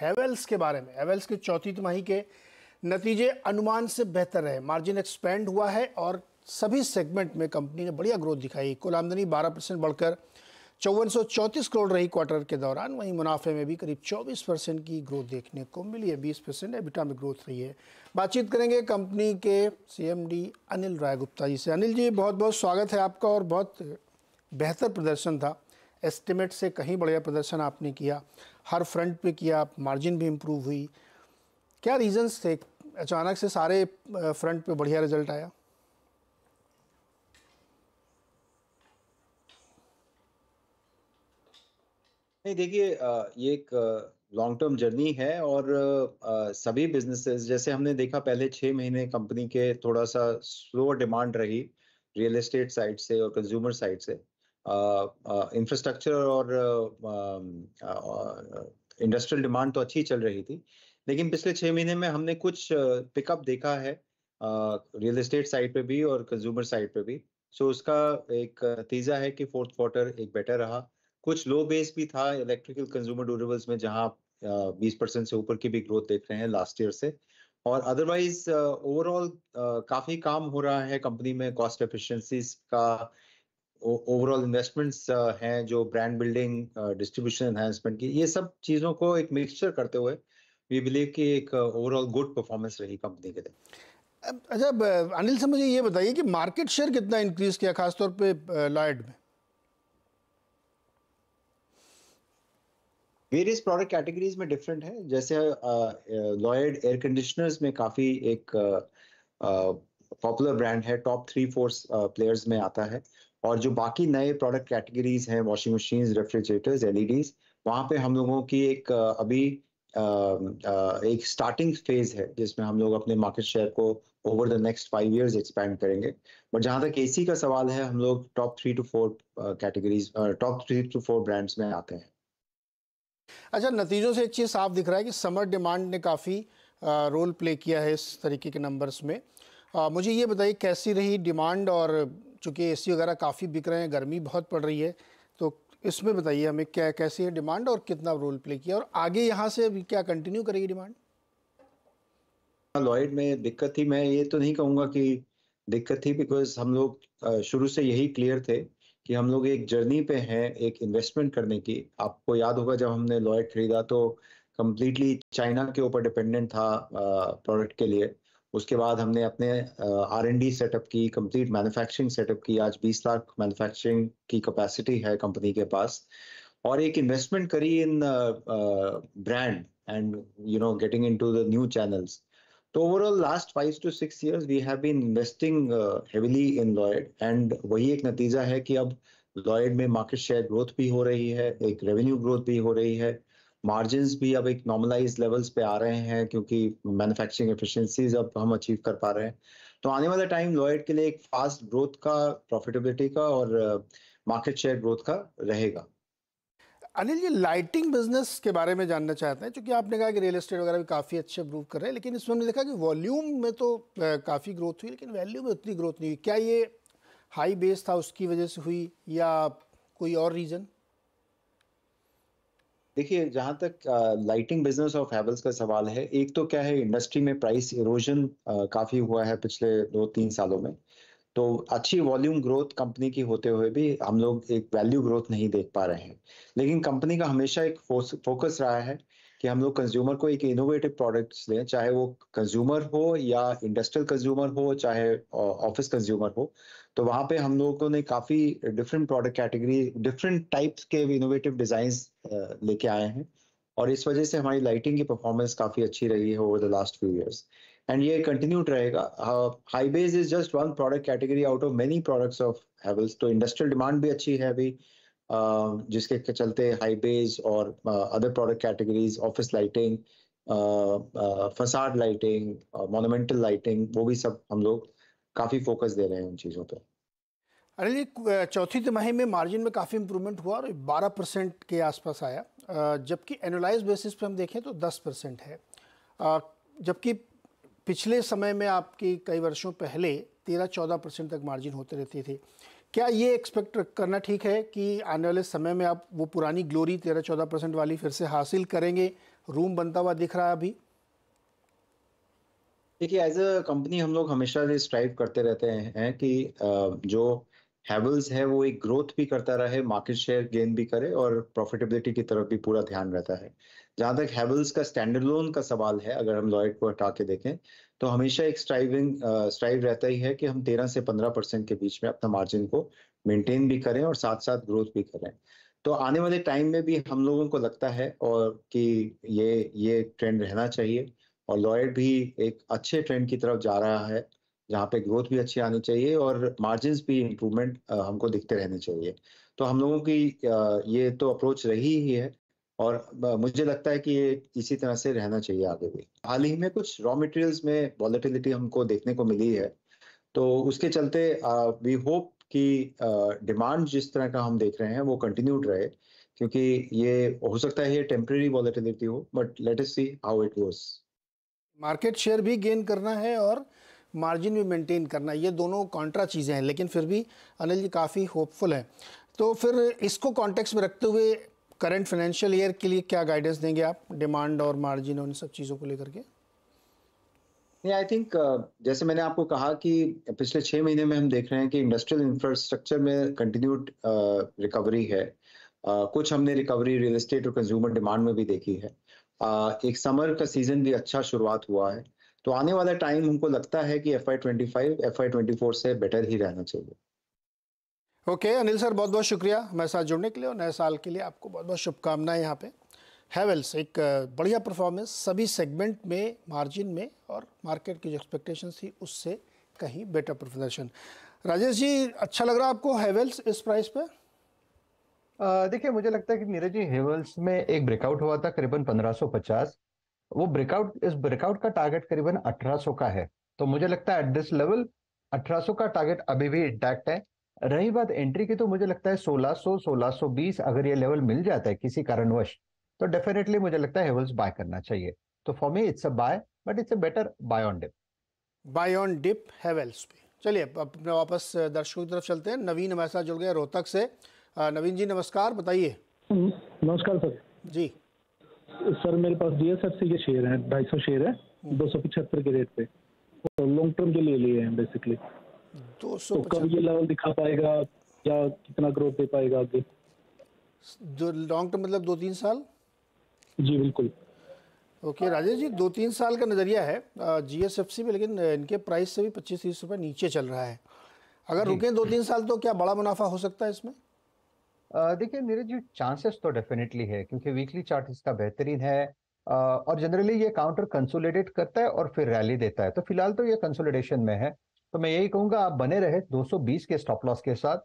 हेवेल्स के बारे में हेवेल्स के चौथी तिमाही के नतीजे अनुमान से बेहतर रहे मार्जिन एक्सपेंड हुआ है और सभी सेगमेंट में कंपनी ने बढ़िया ग्रोथ दिखाई कुल आमदनी 12 परसेंट बढ़कर चौवन करोड़ रही क्वार्टर के दौरान वहीं मुनाफे में भी करीब 24 परसेंट की ग्रोथ देखने को मिली है 20 परसेंट एबिटा में ग्रोथ रही है बातचीत करेंगे कंपनी के सीएमडी अनिल राय गुप्ता जी से अनिल जी बहुत बहुत स्वागत है आपका और बहुत बेहतर प्रदर्शन था एस्टिमेट से कहीं बढ़िया प्रदर्शन आपने किया हर फ्रंट पे किया मार्जिन भी इम्प्रूव हुई क्या रीजंस थे अचानक से सारे फ्रंट पे बढ़िया रिजल्ट आया नहीं देखिए ये एक लॉन्ग टर्म जर्नी है और सभी बिजनेसेस जैसे हमने देखा पहले छः महीने कंपनी के थोड़ा सा स्लो डिमांड रही रियल एस्टेट साइड से और कंज्यूमर साइड से इंफ्रास्ट्रक्चर और इंडस्ट्रियल डिमांड तो अच्छी चल रही थी लेकिन पिछले छः महीने में हमने कुछ पिकअप देखा है रियल एस्टेट साइड पे भी और कंज्यूमर साइड पे भी सो so, उसका एक नतीजा है कि फोर्थ क्वार्टर एक बेटर रहा कुछ लो बेस भी था इलेक्ट्रिकल कंज्यूमर ड्यूरेबल्स में जहां बीस परसेंट से ऊपर की भी ग्रोथ देख रहे हैं लास्ट ईयर से और अदरवाइज ओवरऑल काफी काम हो रहा है कंपनी में कॉस्ट एफिशिएंसीज का ओवरऑल इन्वेस्टमेंट्स uh, हैं जो ब्रांड बिल्डिंग डिस्ट्रीब्यूशन एनहेंसमेंट की ये सब चीज़ों को एक मिक्सचर करते हुए वी बिलीव कि एक ओवरऑल गुड परफॉर्मेंस रही कंपनी के लिए अच्छा uh, अनिल से मुझे ये बताइए कि मार्केट शेयर कितना इंक्रीज किया खासतौर पे लॉयड uh, में वेरियस प्रोडक्ट कैटेगरीज में डिफरेंट है जैसे लॉयड एयर कंडीशनर्स में काफ़ी एक पॉपुलर ब्रांड है टॉप थ्री फोर प्लेयर्स में आता है और जो बाकी नए प्रोडक्ट कैटेगरीज हैं वॉशिंग मशीन रेफ्रिजरेटर्स एलईडीज वहाँ पे हम लोगों की एक अभी आ, आ, एक स्टार्टिंग फेज है जिसमें हम लोग अपने मार्केट शेयर को over the next five years expand करेंगे बट जहाँ तक एसी का सवाल है हम लोग top three two four categories top three two four brands में आते हैं अच्छा नतीजों से एक चीज़ साफ दिख रहा है कि समर डिमांड ने काफ़ी रोल प्ले किया है इस तरीके के नंबर्स में आ, मुझे ये बताइए कैसी रही डिमांड और चूँकि ए वगैरह काफ़ी बिक रहे हैं गर्मी बहुत पड़ रही है तो इसमें बताइए हमें क्या कैसी है डिमांड और कितना रोल प्ले किया और आगे यहाँ से क्या कंटिन्यू करेगी डिमांड हाँ, लॉयड में दिक्कत थी मैं ये तो नहीं कहूँगा कि दिक्कत थी बिकॉज हम लोग शुरू से यही क्लियर थे कि हम लोग एक जर्नी पे हैं एक इन्वेस्टमेंट करने की आपको याद होगा जब हमने लॉयड खरीदा तो कम्प्लीटली चाइना के ऊपर डिपेंडेंट था प्रोडक्ट के लिए उसके बाद हमने अपने आर एन डी सेटअप की कंप्लीट मैन्युफैक्चरिंग सेटअप की आज 20 लाख मैन्युफैक्चरिंग की कैपेसिटी है कंपनी के पास और एक इन्वेस्टमेंट करी in brand and you know getting into the new channels तो overall last five to six years we have been investing heavily in Lloyd and वही एक नतीजा है कि अब लॉयड में मार्केट शेयर ग्रोथ भी हो रही है एक रेवेन्यू ग्रोथ भी हो रही है मार्जिन्स भी अब एक नॉर्मलाइज लेवल्स पे आ रहे हैं क्योंकि मैन्युफैक्चरिंग एफिशिएंसीज अब हम अचीव कर पा रहे हैं तो आने वाला टाइम लॉयड के लिए एक फास्ट ग्रोथ का प्रॉफिटेबिलिटी का और मार्केट शेयर ग्रोथ का रहेगा अनिल जी लाइटिंग बिजनेस के बारे में जानना चाहते हैं क्योंकि आपने कहा कि रियल एस्टेट वगैरह भी काफ़ी अच्छे प्रूव कर रहे हैं लेकिन इसमें हमने देखा कि वॉल्यूम में तो काफ़ी ग्रोथ हुई लेकिन वैल्यू में उतनी ग्रोथ नहीं हुई क्या ये हाई बेस था उसकी वजह से हुई या कोई और रीज़न देखिए जहां तक लाइटिंग बिजनेस ऑफ हैवल्स का सवाल है एक तो क्या है इंडस्ट्री में प्राइस इरोजन काफ़ी हुआ है पिछले दो तीन सालों में तो अच्छी वॉल्यूम ग्रोथ कंपनी की होते हुए भी हम लोग एक वैल्यू ग्रोथ नहीं देख पा रहे हैं लेकिन कंपनी का हमेशा एक फोकस रहा है कि हम लोग कंज्यूमर को एक इनोवेटिव प्रोडक्ट्स दें चाहे वो कंज्यूमर हो या इंडस्ट्रियल कंज्यूमर हो चाहे ऑफिस कंज्यूमर हो तो वहाँ पे हम लोगों ने काफ़ी different product category different types के इनोवेटिव डिज़ाइंस लेके आए हैं और इस वजह से हमारी लाइटिंग की परफॉर्मेंस काफ़ी अच्छी रही है over the last few years and ये कंटिन्यूड रहेगा highways is just one product category out of many products of है तो इंडस्ट्रियल डिमांड भी अच्छी है अभी जिसके चलते हाईवेज और other product categories office lighting facade lighting monumental lighting वो भी सब हम लोग काफ़ी फोकस दे रहे हैं उन चीज़ों पर अरे जी चौथी तिमाही में मार्जिन में काफ़ी इम्प्रूवमेंट हुआ और 12 परसेंट के आसपास आया जबकि एनुलाइज बेसिस पे हम देखें तो 10 परसेंट है जबकि पिछले समय में आपकी कई वर्षों पहले 13-14 परसेंट तक मार्जिन होते रहती थी क्या ये एक्सपेक्ट करना ठीक है कि आने वाले समय में आप वो पुरानी ग्लोरी तेरह चौदह परसेंट वाली फिर से हासिल करेंगे रूम बनता हुआ दिख रहा है अभी देखिए एज अ कंपनी हम लोग हमेशा स्ट्राइव करते रहते हैं कि जो हैवल्स है वो एक ग्रोथ भी करता रहे मार्केट शेयर गेन भी करे और प्रॉफिटेबिलिटी की तरफ भी पूरा ध्यान रहता है जहां तक हैवल्स का स्टैंडर्ड लोन का सवाल है अगर हम लॉयड को हटा के देखें तो हमेशा एक स्ट्राइविंग स्ट्राइव रहता ही है कि हम 13 से 15 परसेंट के बीच में अपना मार्जिन को मेंटेन भी करें और साथ साथ ग्रोथ भी करें तो आने वाले टाइम में भी हम लोगों को लगता है और कि ये ये ट्रेंड रहना चाहिए और लॉयड भी एक अच्छे ट्रेंड की तरफ जा रहा है जहाँ पे ग्रोथ भी अच्छी आनी चाहिए और मार्जिन भी इम्प्रूवमेंट हमको दिखते रहने चाहिए तो हम लोगों की ये तो अप्रोच रही ही है और मुझे लगता है कि ये इसी तरह से रहना चाहिए आगे भी हाल ही में कुछ रॉ मटेरियल्स में वॉलिटिलिटी हमको देखने को मिली है तो उसके चलते वी होप कि डिमांड जिस तरह का हम देख रहे हैं वो कंटिन्यूड रहे क्योंकि ये हो सकता है ये टेम्प्रेरी वॉलेटिलिटी हो but let's see how it goes market share भी गेन करना है और मार्जिन भी मेंटेन करना ये दोनों कॉन्ट्रा चीज़ें हैं लेकिन फिर भी अनिल जी काफ़ी होपफुल हैं तो फिर इसको कॉन्टेक्स्ट में रखते हुए करंट फाइनेंशियल ईयर के लिए क्या गाइडेंस देंगे आप डिमांड और मार्जिन और इन सब चीज़ों को लेकर के नहीं आई थिंक uh, जैसे मैंने आपको कहा कि पिछले छः महीने में हम देख रहे हैं कि इंडस्ट्रियल इंफ्रास्ट्रक्चर में कंटिन्यूड रिकवरी uh, है uh, कुछ हमने रिकवरी रियल एस्टेट और कंज्यूमर डिमांड में भी देखी है uh, एक समर का सीजन भी अच्छा शुरुआत हुआ है तो आने वाला टाइम हमको लगता है कि F Y twenty five F Y twenty four से बेटर ही रहना चाहिए ओके okay, अनिल सर बहुत बहुत शुक्रिया हमारे साथ जुड़ने के लिए और नए साल के लिए आपको बहुत बहुत शुभकामनाएं यहाँ पे हैवेल्स एक बढ़िया परफॉर्मेंस सभी सेगमेंट में मार्जिन में और मार्केट की जो एक्सपेक्टेशन थी उससे कहीं बेटर प्रदर्शन राजेश जी अच्छा लग रहा है आपको हैवेल्स इस प्राइस पे देखिए मुझे लगता है कि नीरज जी हेवल्स में एक ब्रेकआउट हुआ था करीबन 1550 वो ब्रेकआउट इस ब्रेकआउट का टारगेट करीबन 1800 का है तो मुझे लगता है एट दिस लेवल 1800 का टारगेट अभी भी इंटैक्ट है रही बात एंट्री की तो मुझे लगता है 1600 1620 अगर ये लेवल मिल जाता है किसी कारणवश तो डेफिनेटली मुझे लगता है हेवल्स बाय करना चाहिए तो for me it's a buy but it's a better buy on dip buy on dip Havells पे चलिए अब अपने वापस दर्शकों की तरफ चलते हैं नवीन हमारे साथ जुड़ गए रोहतक से नवीन जी नमस्कार बताइए नमस्कार सर जी सर मेरे पास डी एस एफ सी के शेयर हैं ढाई सौ शेयर है हम्म। दो सौ पिछहत्तर के रेट पे तो लॉन्ग टर्म के लिए लिए हैं बेसिकली दो सौ तो कब ये लेवल दिखा पाएगा या कितना ग्रोथ दे पाएगा आगे जो लॉन्ग टर्म मतलब दो तीन साल जी बिल्कुल ओके okay, राजेश जी दो तीन साल का नज़रिया है जी एस एफ सी में लेकिन इनके प्राइस से भी पच्चीस तीस रुपये नीचे चल रहा है अगर रुकें दो तीन साल तो क्या बड़ा मुनाफा हो सकता है इसमें देखिए नीरज जी चांसेस तो डेफिनेटली है क्योंकि वीकली चार्ट इसका बेहतरीन है और जनरली ये काउंटर कंसोलिडेट करता है और फिर रैली देता है तो फिलहाल तो ये कंसोलिडेशन में है तो मैं यही कहूंगा आप बने रहे 220 के स्टॉप लॉस के साथ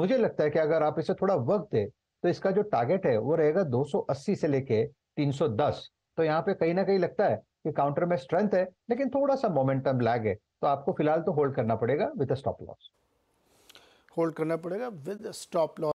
मुझे लगता है कि अगर आप इसे थोड़ा वक्त दे तो इसका जो टारगेट है वो रहेगा 280 से लेके 310 तो यहाँ पे कहीं ना कहीं लगता है कि काउंटर में स्ट्रेंथ है लेकिन थोड़ा सा मोमेंटम लैग है तो आपको फिलहाल तो होल्ड करना पड़ेगा विद स्टॉप लॉस होल्ड करना पड़ेगा विद स्टॉप लॉस